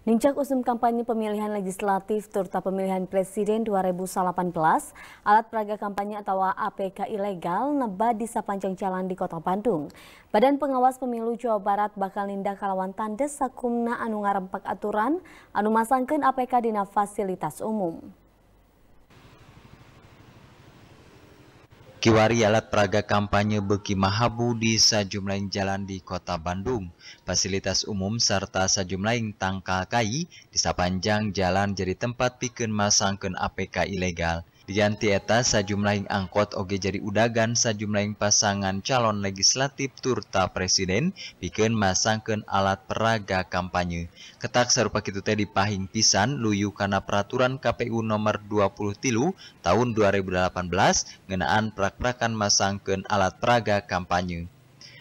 Nincak usum kampanye pemilihan legislatif turta pemilihan presiden 2018, alat peraga kampanye atau APK ilegal neba di sepanjang jalan di kota Bandung. Badan Pengawas Pemilu Jawa Barat bakal nindak kalawan tandes sakumna anu ngarempak aturan, anu masangkan APK dina fasilitas umum. Kiwari alat peraga kampanye Beki Mahabu di sejumlah jalan di kota Bandung. Fasilitas umum serta sejumlah tangkal kai di sepanjang jalan jadi tempat pikir masangkan APK ilegal. Dijanti eta sejumlah angkot oge jadi udagan sejumlah pasangan calon legislatif turta presiden bikin masangkan alat peraga kampanye. Ketak sarupa kitu teh dipahing pisan luyu karena peraturan KPU nomor 20 tilu tahun 2018 ngenaan prak-prakan masangkan alat peraga kampanye.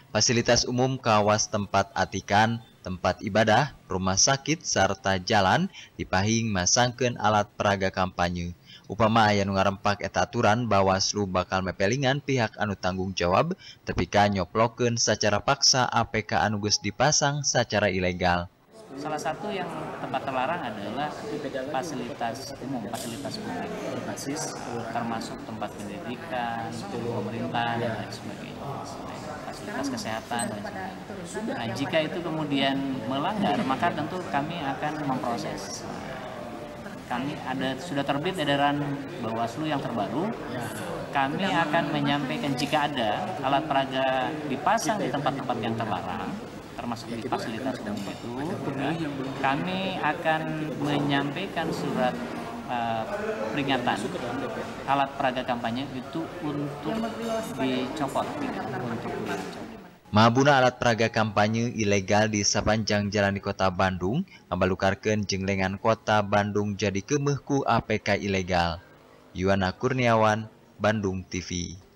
Fasilitas umum kawas tempat atikan, tempat ibadah, rumah sakit, serta jalan dipahing masangkan alat peraga kampanye. Upama ayah nu ngarempak eta aturan Bawaslu bakal mepelingan pihak anu tanggung jawab tepika nyoplokeun secara paksa APK anugus dipasang secara ilegal. Salah satu yang tempat terlarang adalah fasilitas umum, fasilitas publik berbasis termasuk tempat pendidikan, pemerintahan dan lain sebagainya tes kesehatan dan Nah, jika itu kemudian melanggar, maka tentu kami akan memproses. Kami ada sudah terbit edaran Bawaslu yang terbaru. Ya. Kami akan menyampaikan jika ada alat peraga dipasang di tempat-tempat yang terlarang, termasuk di ya, fasilitas umum itu, ya. kami akan menyampaikan surat uh, peringatan alat peraga kampanye itu untuk dicopot untuk Mabuna alat peraga kampanye ilegal di sepanjang jalan di kota Bandung, membalukarkan jenglengan kota Bandung jadi kemehku APK ilegal. Yuana Kurniawan, Bandung TV.